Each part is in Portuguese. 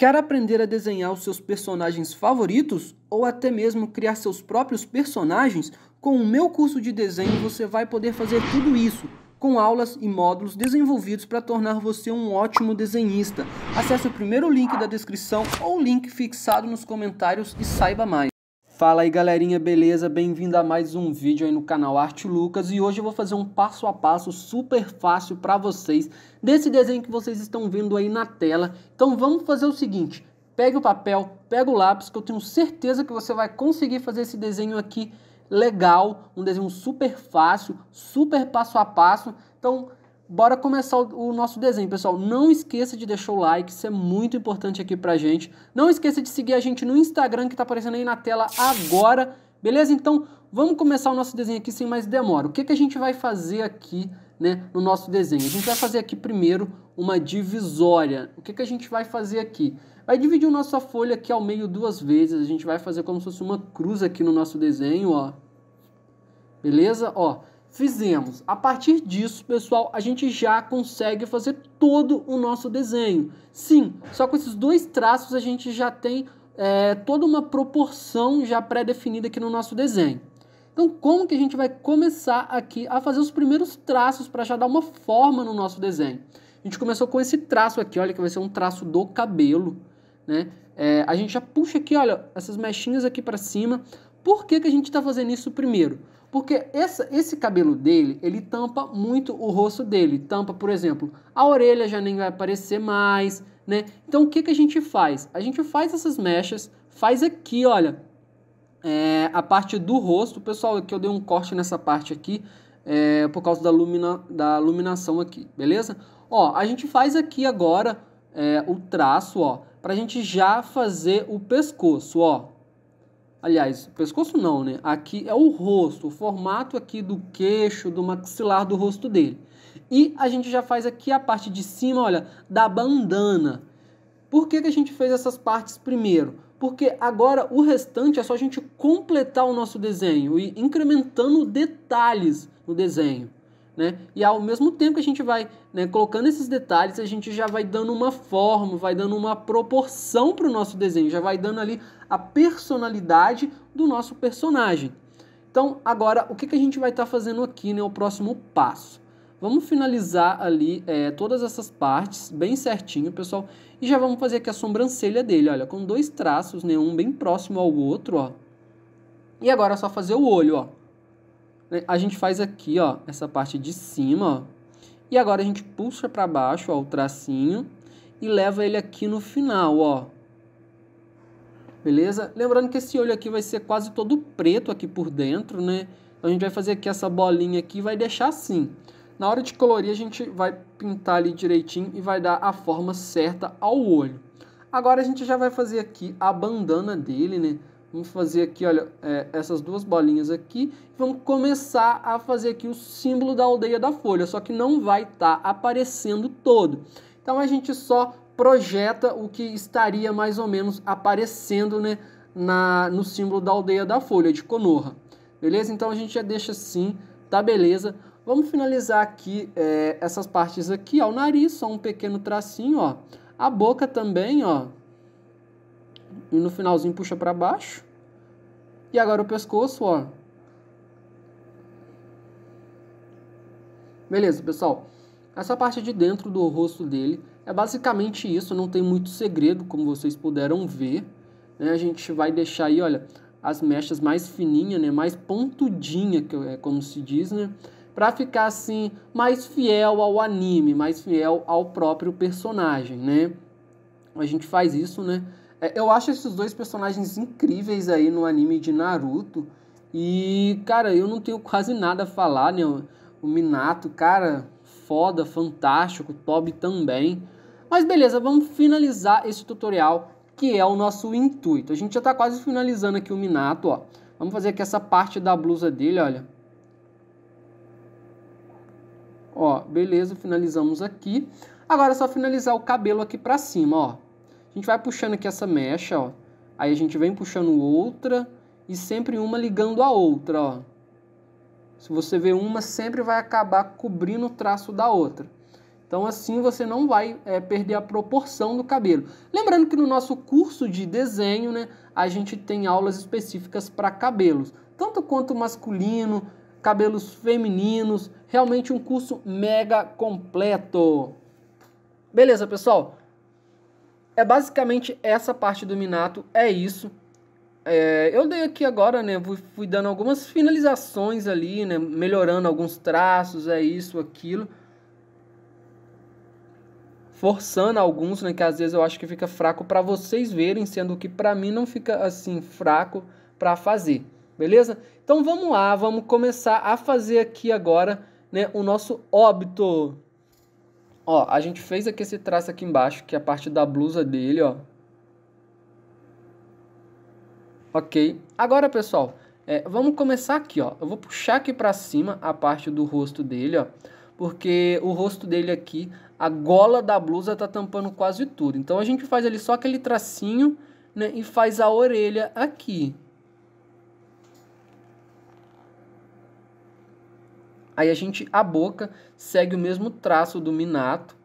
Quer aprender a desenhar os seus personagens favoritos ou até mesmo criar seus próprios personagens? Com o meu curso de desenho você vai poder fazer tudo isso, com aulas e módulos desenvolvidos para tornar você um ótimo desenhista. Acesse o primeiro link da descrição ou o link fixado nos comentários e saiba mais. Fala aí galerinha, beleza? Bem-vindo a mais um vídeo aí no canal Arte Lucas e hoje eu vou fazer um passo a passo super fácil para vocês desse desenho que vocês estão vendo aí na tela. Então vamos fazer o seguinte, pegue o papel, pega o lápis que eu tenho certeza que você vai conseguir fazer esse desenho aqui legal, um desenho super fácil, super passo a passo. Então bora começar o, nosso desenho, pessoal. Não esqueça de deixar o like, isso é muito importante aqui pra gente. Não esqueça de seguir a gente no Instagram, que tá aparecendo aí na tela agora, beleza? Então, vamos começar o nosso desenho aqui sem mais demora. O que, que a gente vai fazer aqui, né, no nosso desenho? A gente vai fazer aqui primeiro uma divisória. O que, que a gente vai fazer aqui? Vai dividir a nossa folha aqui ao meio duas vezes. A gente vai fazer como se fosse uma cruz aqui no nosso desenho, ó. Beleza? Ó, fizemos. A partir disso, pessoal, a gente já consegue fazer todo o nosso desenho. Sim, só com esses dois traços a gente já tem é, toda uma proporção já pré-definida aqui no nosso desenho. Então, como que a gente vai começar aqui a fazer os primeiros traços para já dar uma forma no nosso desenho? A gente começou com esse traço aqui, olha, que vai ser um traço do cabelo, né? É, a gente já puxa aqui, olha, essas mechinhas aqui para cima. Por que, que a gente está fazendo isso primeiro? Porque essa, esse cabelo dele, ele tampa muito o rosto dele. Tampa, por exemplo, a orelha já nem vai aparecer mais, né? Então o que, que a gente faz? A gente faz essas mechas, faz aqui, olha, é, a parte do rosto. Pessoal, aqui eu dei um corte nessa parte aqui, é, por causa da, lumina, da iluminação aqui, beleza? Ó, a gente faz aqui agora é, o traço, ó, pra gente já fazer o pescoço, ó. Aliás, pescoço não, né? Aqui é o rosto, o formato aqui do queixo, do maxilar do rosto dele. E a gente já faz aqui a parte de cima, olha, da bandana. Por que, que a gente fez essas partes primeiro? Porque agora o restante é só a gente completar o nosso desenho e incrementando detalhes no desenho. Né? E ao mesmo tempo que a gente vai né, colocando esses detalhes, a gente já vai dando uma forma, vai dando uma proporção para o nosso desenho, já vai dando ali a personalidade do nosso personagem. Então, agora, o que, que a gente vai estar tá fazendo aqui, né, o próximo passo? Vamos finalizar ali é, todas essas partes bem certinho, pessoal, e já vamos fazer aqui a sobrancelha dele, olha, com dois traços, né, um bem próximo ao outro, ó. E agora é só fazer o olho, ó. É, a gente faz aqui, ó, essa parte de cima, ó. E agora a gente puxa para baixo, ó, o tracinho e leva ele aqui no final, ó. Beleza? Lembrando que esse olho aqui vai ser quase todo preto aqui por dentro, né? Então a gente vai fazer aqui essa bolinha aqui e vai deixar assim. Na hora de colorir, a gente vai pintar ali direitinho e vai dar a forma certa ao olho. Agora a gente já vai fazer aqui a bandana dele, né? Vamos fazer aqui, olha, é, essas duas bolinhas aqui. Vamos começar a fazer aqui o símbolo da aldeia da folha, só que não vai estar tá aparecendo todo. Então a gente só projeta o que estaria mais ou menos aparecendo né, na, no símbolo da aldeia da folha, de Conorra. Beleza? Então a gente já deixa assim, tá beleza? Vamos finalizar aqui é, essas partes aqui, ó, o nariz, só um pequeno tracinho, ó. A boca também, ó, e no finalzinho puxa para baixo. E agora o pescoço, ó. Beleza, pessoal. Essa parte de dentro do rosto dele é basicamente isso, não tem muito segredo, como vocês puderam ver. Né? A gente vai deixar aí, olha, as mechas mais fininhas, né? mais pontudinha, que é como se diz, né? Pra ficar assim, mais fiel ao anime, mais fiel ao próprio personagem, né? A gente faz isso, né? É, eu acho esses dois personagens incríveis aí no anime de Naruto. E, cara, eu não tenho quase nada a falar, né? O Minato, cara, foda, fantástico. O também. Mas beleza, vamos finalizar esse tutorial, que é o nosso intuito. A gente já tá quase finalizando aqui o Minato, ó. Vamos fazer aqui essa parte da blusa dele, olha. Ó, beleza, finalizamos aqui. Agora é só finalizar o cabelo aqui pra cima, ó. A gente vai puxando aqui essa mecha, ó. Aí a gente vem puxando outra e sempre uma ligando a outra, ó. Se você vê uma, sempre vai acabar cobrindo o traço da outra. Então assim você não vai é, perder a proporção do cabelo. Lembrando que no nosso curso de desenho, né, a gente tem aulas específicas para cabelos, tanto quanto masculino, cabelos femininos, realmente um curso mega completo. Beleza, pessoal? é basicamente essa parte do Minato, é isso. É, eu dei aqui agora, né, fui, fui, dando algumas finalizações ali, né, melhorando alguns traços, é isso, aquilo. Forçando alguns, né, que às vezes eu acho que fica fraco para vocês verem, sendo que para mim não fica assim fraco para fazer, beleza? Então vamos lá, vamos começar a fazer aqui agora, né, o nosso óbito. Ó, a gente fez aqui esse traço aqui embaixo, que é a parte da blusa dele, ó. Ok. Agora, pessoal, é, vamos começar aqui, ó. Eu vou puxar aqui para cima a parte do rosto dele, ó. Porque o rosto dele aqui, a gola da blusa tá tampando quase tudo. Então, a gente faz ali só aquele tracinho, né? E faz a orelha aqui. Aí a gente, a boca segue o mesmo traço do minato.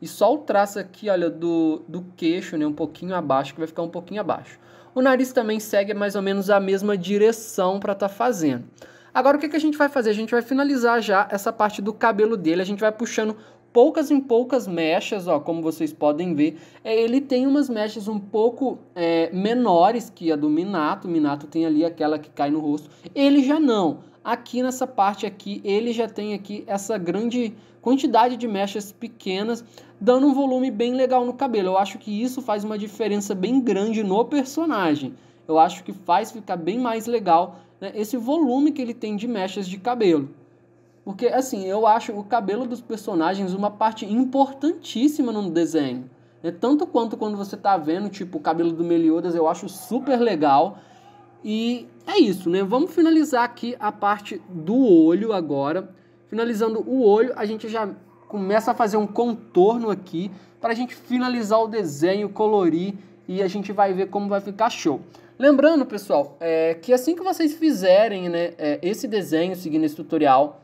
E só o traço aqui, olha, do, do queixo, né, um pouquinho abaixo, que vai ficar um pouquinho abaixo. O nariz também segue mais ou menos a mesma direção para estar tá fazendo. Agora, o que, que a gente vai fazer? A gente vai finalizar já essa parte do cabelo dele. A gente vai puxando poucas em poucas mechas, ó, como vocês podem ver. É, ele tem umas mechas um pouco é, menores que a do Minato. O Minato tem ali aquela que cai no rosto. Ele já não. Aqui nessa parte aqui, ele já tem aqui essa grande quantidade de mechas pequenas, dando um volume bem legal no cabelo. Eu acho que isso faz uma diferença bem grande no personagem. Eu acho que faz ficar bem mais legal né, esse volume que ele tem de mechas de cabelo. Porque, assim, eu acho o cabelo dos personagens uma parte importantíssima no desenho. Né? Tanto quanto quando você está vendo, tipo, o cabelo do Meliodas, eu acho super legal. E é isso, né? Vamos finalizar aqui a parte do olho agora. Finalizando o olho, a gente já começa a fazer um contorno aqui para a gente finalizar o desenho, colorir e a gente vai ver como vai ficar show. Lembrando, pessoal, é, que assim que vocês fizerem né, é, esse desenho, seguindo esse tutorial,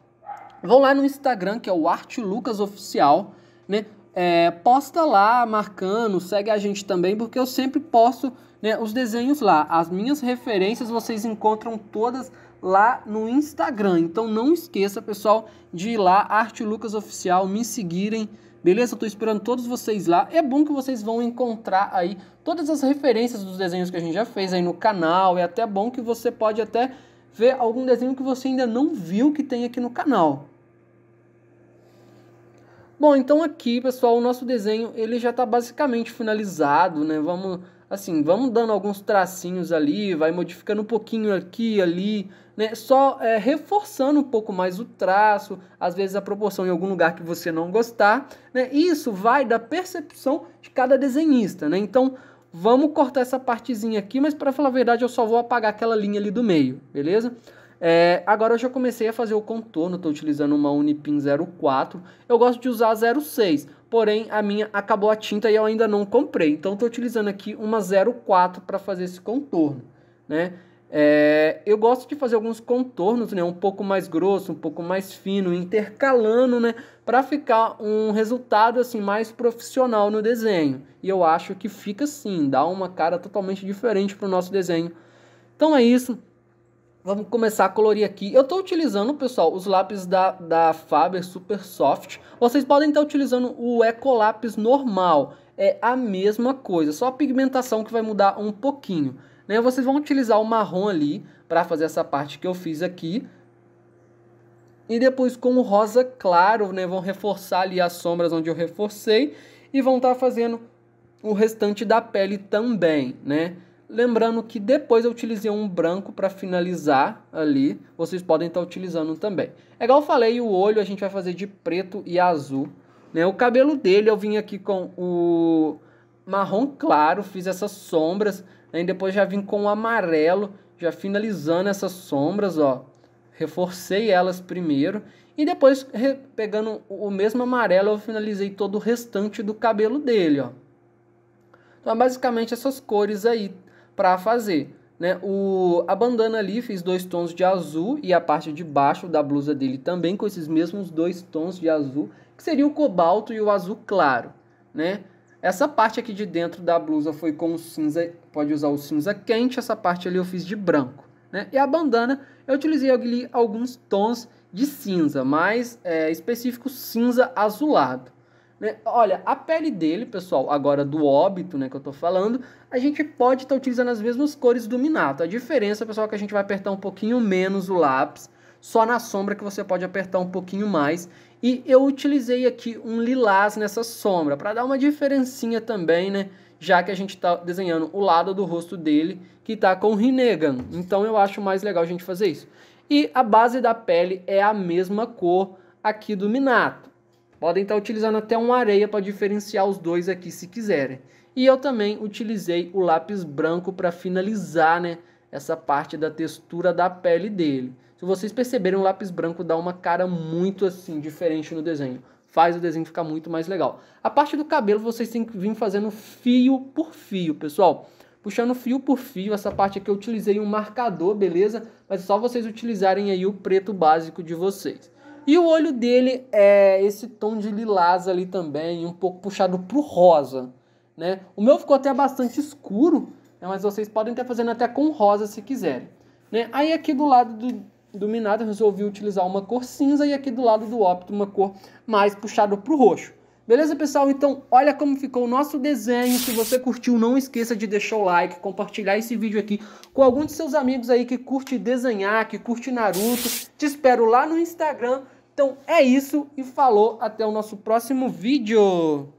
vão lá no Instagram, que é o Arte Lucas Oficial, né? É, posta lá, marcando, segue a gente também, porque eu sempre posto né, os desenhos lá. As minhas referências vocês encontram todas lá no Instagram. Então não esqueça, pessoal, de ir lá, Arte Lucas Oficial, me seguirem. Beleza? Estou tô esperando todos vocês lá. É bom que vocês vão encontrar aí todas as referências dos desenhos que a gente já fez aí no canal. É até bom que você pode até ver algum desenho que você ainda não viu que tem aqui no canal. Bom, então aqui, pessoal, o nosso desenho ele já está basicamente finalizado, né? Vamos assim, vamos dando alguns tracinhos ali, vai modificando um pouquinho aqui, ali, né? Só é, reforçando um pouco mais o traço, às vezes a proporção em algum lugar que você não gostar, né? Isso vai da percepção de cada desenhista, né? Então, vamos cortar essa partezinha aqui, mas para falar a verdade, eu só vou apagar aquela linha ali do meio, beleza? É, agora eu já comecei a fazer o contorno, estou utilizando uma Unipin 04. Eu gosto de usar 06, porém a minha acabou a tinta e eu ainda não comprei. Então estou utilizando aqui uma 04 para fazer esse contorno, né? É, eu gosto de fazer alguns contornos, né, um pouco mais grosso, um pouco mais fino, intercalando, né, para ficar um resultado assim mais profissional no desenho. E eu acho que fica assim, dá uma cara totalmente diferente para o nosso desenho. Então é isso. Vamos começar a colorir aqui. Eu estou utilizando, pessoal, os lápis da, da Faber Super Soft. Vocês podem estar utilizando o Eco Lápis normal. É a mesma coisa, só a pigmentação que vai mudar um pouquinho. Né? Vocês vão utilizar o marrom ali para fazer essa parte que eu fiz aqui. E depois com o rosa claro, né? Vão reforçar ali as sombras onde eu reforcei. E vão estar fazendo o restante da pele também, né? Lembrando que depois eu utilizei um branco para finalizar ali, vocês podem estar tá utilizando também. É igual eu falei, o olho a gente vai fazer de preto e azul. Né? O cabelo dele eu vim aqui com o marrom claro, fiz essas sombras. aí depois já vim com o amarelo, já finalizando essas sombras, ó. Reforcei elas primeiro. E depois, pegando o mesmo amarelo, eu finalizei todo o restante do cabelo dele, ó. Então, é basicamente essas cores aí, para fazer. Né? O, a bandana ali fiz dois tons de azul e a parte de baixo da blusa dele também com esses mesmos dois tons de azul, que seria o cobalto e o azul claro. Né? Essa parte aqui de dentro da blusa foi com cinza, pode usar o cinza quente, essa parte ali eu fiz de branco. Né? E a bandana eu utilizei ali alguns tons de cinza, mais é, específico cinza azulado. Né? Olha, a pele dele, pessoal, agora do óbito né, que eu estou falando, a gente pode estar tá utilizando as mesmas cores do minato. A diferença, pessoal, é que a gente vai apertar um pouquinho menos o lápis, só na sombra que você pode apertar um pouquinho mais. E eu utilizei aqui um lilás nessa sombra, para dar uma diferencinha também, né? Já que a gente está desenhando o lado do rosto dele, que está com o Rinnegan. Então eu acho mais legal a gente fazer isso. E a base da pele é a mesma cor aqui do Minato. Podem estar tá utilizando até uma areia para diferenciar os dois aqui se quiserem. E eu também utilizei o lápis branco para finalizar né, essa parte da textura da pele dele. Se vocês perceberem, o lápis branco dá uma cara muito assim diferente no desenho. Faz o desenho ficar muito mais legal. A parte do cabelo vocês têm que vir fazendo fio por fio, pessoal. Puxando fio por fio, essa parte aqui eu utilizei um marcador, beleza? Mas é só vocês utilizarem aí o preto básico de vocês. E o olho dele é esse tom de lilás ali também, um pouco puxado pro rosa, né? O meu ficou até bastante escuro, né? mas vocês podem estar fazendo até com rosa se quiserem. Né? Aí aqui do lado do, do Minato eu resolvi utilizar uma cor cinza e aqui do lado do Opto uma cor mais puxada pro roxo. Beleza, pessoal? Então, olha como ficou o nosso desenho. Se você curtiu, não esqueça de deixar o like, compartilhar esse vídeo aqui com algum de seus amigos aí que curte desenhar, que curte Naruto. Te espero lá no Instagram então é isso e falou, até o nosso próximo vídeo.